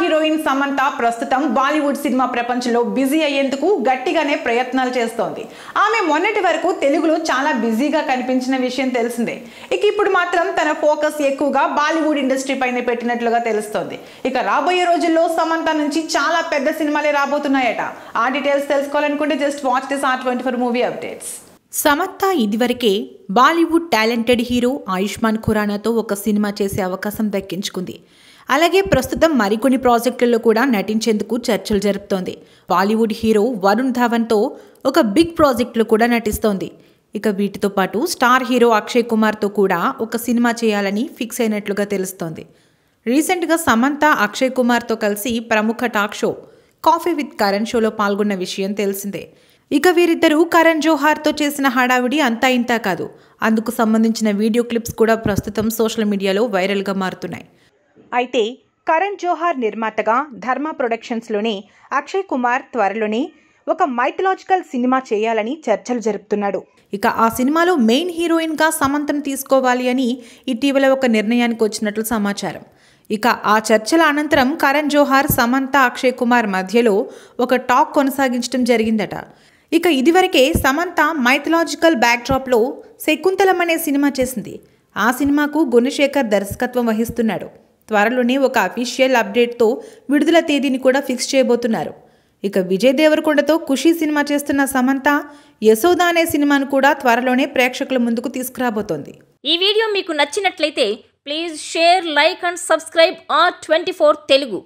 heroine Samantha ప్రస్తుతం Bollywood cinema ప్రపంచంలో busy అయ్యేందుకు గట్టిగానే ప్రయత్నాలు చేస్తోంది ఆమె మొన్నటి వరకు తెలుగులో చాలా బిజీగా కనిపించిన విషయం తెలిసిందే ఇక ఇప్పుడు మాత్రం తన ఫోకస్ ఎక్కువగా బాలీవుడ్ ఇండస్ట్రీ పైన పెట్టినట్లుగా తెలుస్తోంది ఇక రాబోయే రోజుల్లో సమంత నుంచి చాలా పెద్ద సినిమాలే రాబోతున్నాయట ఆ డీటెయిల్స్ తెలుసుకోవాలనుకుంటే just watch this R twenty four movie updates సమత్త ఇదివరకే బాలీవుడ్ టాలెంటెడ్ హీరో ఆయుష్మాన్ ఖురానాతో ఒక సినిమా చేసే అవకాశం దక్కించుకుంది అలాగే ప్రస్తుతం మరికొన్ని ప్రాజెక్టుల్లో కూడా నటించేందుకు చర్చలు జరుపుతోంది బాలీవుడ్ హీరో వరుణ్ ధవన్తో ఒక బిగ్ ప్రాజెక్టులో కూడా నటిస్తోంది ఇక వీటితో పాటు స్టార్ హీరో అక్షయ్ కుమార్తో కూడా ఒక సినిమా చేయాలని ఫిక్స్ అయినట్లుగా తెలుస్తోంది రీసెంట్గా సమంత అక్షయ్ కుమార్తో కలిసి ప్రముఖ talk show coffee with Karan షోలో పాల్గొన్న విషయం తెలిసిందే ఇక వీరిద్దరూ కరణ్ జోహార్తో చేసిన హడావిడి అంతా ఇంతా కాదు అందుకు సంబంధించిన వీడియో క్లిప్స్ కూడా ప్రస్తుతం సోషల్ మీడియాలో వైరల్గా మారుతున్నాయి అయితే కరణ్ జోహార్ నిర్మాతగా ధర్మ ప్రొడక్షన్స్లోనే అక్షయ్ కుమార్ త్వరలోనే ఒక మైథలాజికల్ సినిమా చేయాలని చర్చలు జరుపుతున్నాడు ఇక ఆ సినిమాలో మెయిన్ హీరోయిన్గా సమంతం తీసుకోవాలి అని ఇటీవల ఒక నిర్ణయానికి వచ్చినట్లు సమాచారం ఇక ఆ చర్చల అనంతరం కరణ్ జోహార్ సమంత అక్షయ్ కుమార్ మధ్యలో ఒక టాక్ కొనసాగించడం జరిగిందట ఇక ఇదివరకే సమంత మైథలాజికల్ బ్యాక్డ్రాప్లో శకుంతలం అనే సినిమా చేసింది ఆ సినిమాకు గుణశేఖర్ దర్శకత్వం వహిస్తున్నాడు త్వరలోనే ఒక అఫీషియల్ అప్డేట్తో విడుదల తేదీని కూడా ఫిక్స్ చేయబోతున్నారు ఇక విజయ్ దేవరకొండతో ఖుషీ సినిమా చేస్తున్న సమంత యశోద అనే సినిమాను కూడా త్వరలోనే ప్రేక్షకుల ముందుకు తీసుకురాబోతోంది ఈ వీడియో మీకు నచ్చినట్లయితే please share like and subscribe R twenty four Telugu